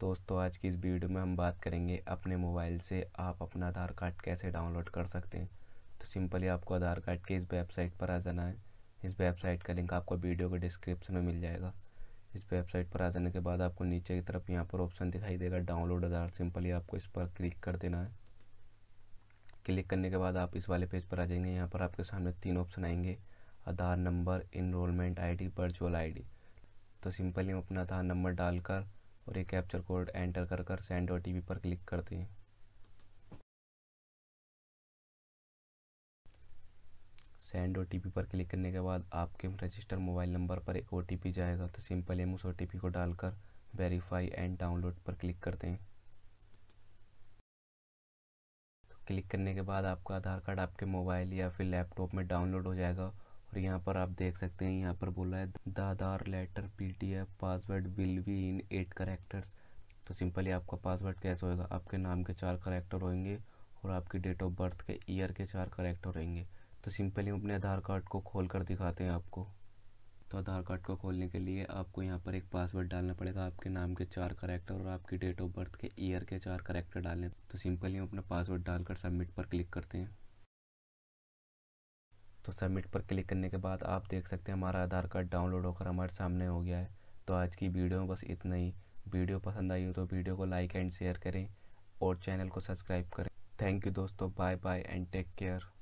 दोस्तों आज की इस वीडियो में हम बात करेंगे अपने मोबाइल से आप अपना आधार कार्ड कैसे डाउनलोड कर सकते हैं तो सिंपली आपको आधार कार्ड के इस वेबसाइट पर आ जाना है इस वेबसाइट का लिंक आपको वीडियो के डिस्क्रिप्शन में मिल जाएगा इस वेबसाइट पर आ जाने के बाद आपको नीचे की तरफ यहाँ पर ऑप्शन दिखाई देगा डाउनलोड आधार सिंपली आपको इस पर क्लिक कर देना है क्लिक करने के बाद आप इस वाले पेज पर आ जाएंगे यहाँ पर आपके सामने तीन ऑप्शन आएंगे Aadhaar number enrollment I D virtual ID तो सिंपली हम अपना आधार नंबर डालकर और ये कैप्चर कोड एंटर कर कर सेंड ओ पर क्लिक करते हैं सेंड ओ पर क्लिक करने के बाद आपके रजिस्टर मोबाइल नंबर पर एक ओ जाएगा तो सिंपल एम उस ओ को डालकर वेरीफाई एंड डाउनलोड पर क्लिक करते हैं तो क्लिक करने के बाद आपका आधार कार्ड आपके मोबाइल या फिर लैपटॉप में डाउनलोड हो जाएगा और यहाँ पर आप देख सकते हैं यहाँ पर बोला है the Aadhaar letter PDF password will be in eight characters तो सिंपली आपका पासवर्ड कैसे होएगा आपके नाम के चार करेक्टर होंगे और आपकी डेट ऑफ बर्थ के ईयर के चार करेक्टर होंगे तो सिंपली अपने आधार कार्ड को खोल कर दिखाते हैं आपको तो आधार कार्ड को खोलने के लिए आपको यहाँ पर एक पासवर्ड डालना पड़ेगा आपके नाम के चार करेक्टर और आपकी डेट ऑफ बर्थ के ईयर के चार करेक्टर डालने तो सिंपली अपना पासवर्ड डालकर सबमिट पर क्लिक करते हैं तो सबमिट पर क्लिक करने के बाद आप देख सकते हैं हमारा आधार कार्ड डाउनलोड होकर हमारे सामने हो गया है तो आज की वीडियो में बस इतना ही वीडियो पसंद आई हो तो वीडियो को लाइक एंड शेयर करें और चैनल को सब्सक्राइब करें थैंक यू दोस्तों bye bye and take care